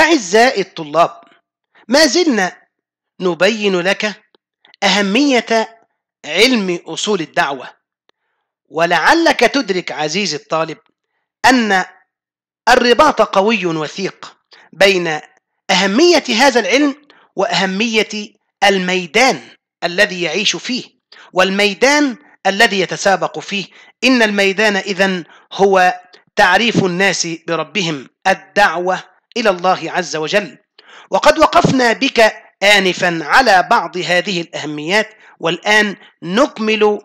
أعزائي الطلاب ما زلنا نبين لك أهمية علم أصول الدعوة ولعلك تدرك عزيزي الطالب أن الرباط قوي وثيق بين أهمية هذا العلم وأهمية الميدان الذي يعيش فيه والميدان الذي يتسابق فيه إن الميدان إذن هو تعريف الناس بربهم الدعوة إلى الله عز وجل وقد وقفنا بك آنفا على بعض هذه الأهميات والآن نكمل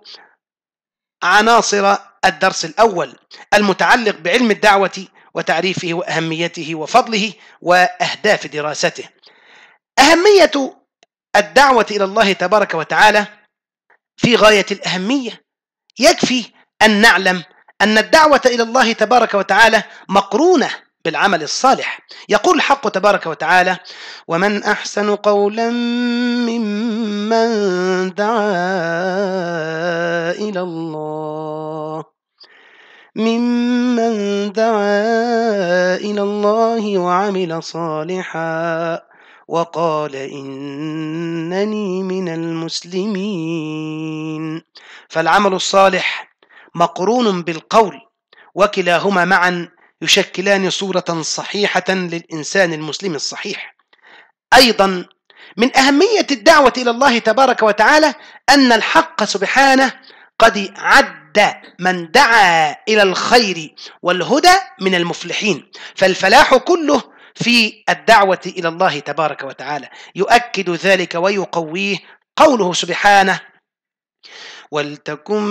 عناصر الدرس الأول المتعلق بعلم الدعوة وتعريفه وأهميته وفضله وأهداف دراسته أهمية الدعوة إلى الله تبارك وتعالى في غاية الأهمية يكفي أن نعلم أن الدعوة إلى الله تبارك وتعالى مقرونة بالعمل الصالح يقول الحق تبارك وتعالى ومن احسن قولا ممن دعا الى الله ممن دعا الى الله وعمل صالحا وقال انني من المسلمين فالعمل الصالح مقرون بالقول وكلاهما معا يشكلان صورة صحيحة للإنسان المسلم الصحيح أيضا من أهمية الدعوة إلى الله تبارك وتعالى أن الحق سبحانه قد عد من دعا إلى الخير والهدى من المفلحين فالفلاح كله في الدعوة إلى الله تبارك وتعالى يؤكد ذلك ويقويه قوله سبحانه ولتكن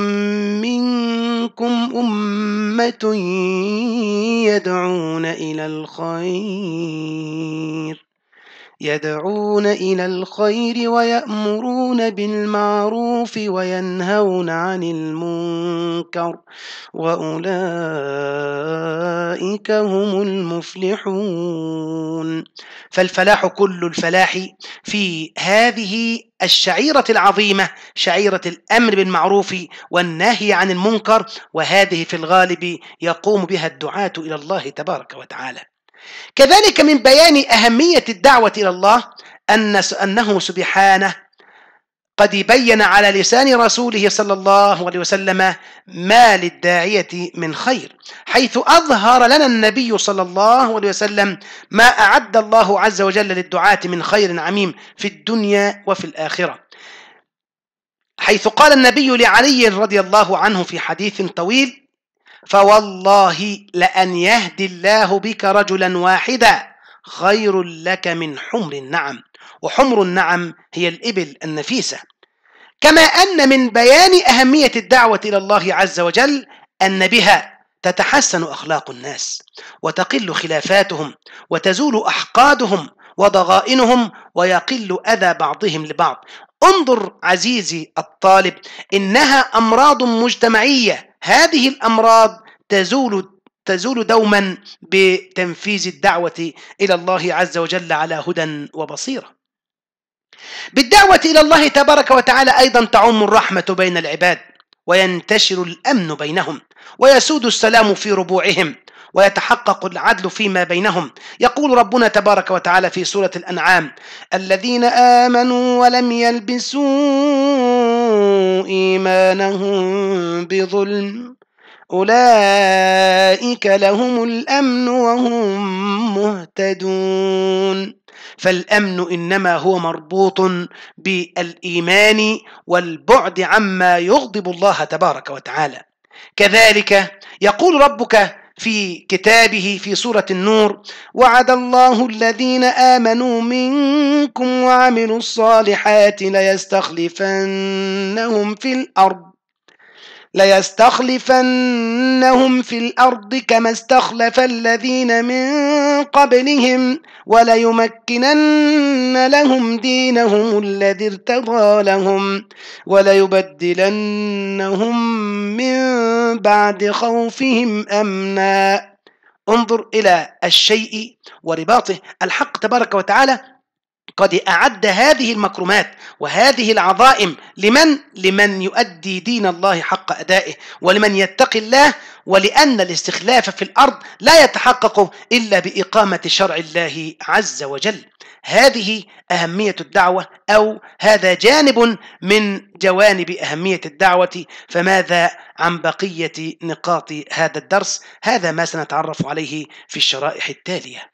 منكم أمة يدعون إلى الخير يدعون إلى الخير ويأمرون بالمعروف وينهون عن المنكر وأولئك هم المفلحون فالفلاح كل الفلاح في هذه الشعيرة العظيمة شعيرة الأمر بالمعروف والنهي عن المنكر وهذه في الغالب يقوم بها الدعاة إلى الله تبارك وتعالى كذلك من بيان أهمية الدعوة إلى الله أن أنه سبحانه قد بين على لسان رسوله صلى الله عليه وسلم ما للداعية من خير حيث أظهر لنا النبي صلى الله عليه وسلم ما أعد الله عز وجل للدعاة من خير عميم في الدنيا وفي الآخرة حيث قال النبي لعلي رضي الله عنه في حديث طويل فوالله لأن يهدي الله بك رجلا واحدا خير لك من حمر النعم وحمر النعم هي الإبل النفيسة كما أن من بيان أهمية الدعوة إلى الله عز وجل أن بها تتحسن أخلاق الناس وتقل خلافاتهم وتزول أحقادهم وضغائنهم ويقل أذى بعضهم لبعض انظر عزيزي الطالب إنها أمراض مجتمعية هذه الأمراض تزول تزول دوما بتنفيذ الدعوة إلى الله عز وجل على هدى وبصيرة بالدعوة إلى الله تبارك وتعالى أيضا تعم الرحمة بين العباد وينتشر الأمن بينهم ويسود السلام في ربوعهم ويتحقق العدل فيما بينهم يقول ربنا تبارك وتعالى في سورة الأنعام الذين آمنوا ولم يلبسوا إيمانهم بظلم أولئك لهم الأمن وهم مهتدون فالأمن إنما هو مربوط بالإيمان والبعد عما يغضب الله تبارك وتعالى كذلك يقول ربك في كتابه في سورة النور وعد الله الذين آمنوا منكم وعملوا الصالحات ليستخلفنهم في الأرض ليستخلفنهم في الارض كما استخلف الذين من قبلهم وليمكنن لهم دينهم الذي ارتضى لهم وليبدلنهم من بعد خوفهم امنا انظر الى الشيء ورباطه الحق تبارك وتعالى قد أعد هذه المكرمات وهذه العظائم لمن؟ لمن يؤدي دين الله حق أدائه ولمن يتقي الله ولأن الاستخلاف في الأرض لا يتحقق إلا بإقامة شرع الله عز وجل هذه أهمية الدعوة أو هذا جانب من جوانب أهمية الدعوة فماذا عن بقية نقاط هذا الدرس؟ هذا ما سنتعرف عليه في الشرائح التالية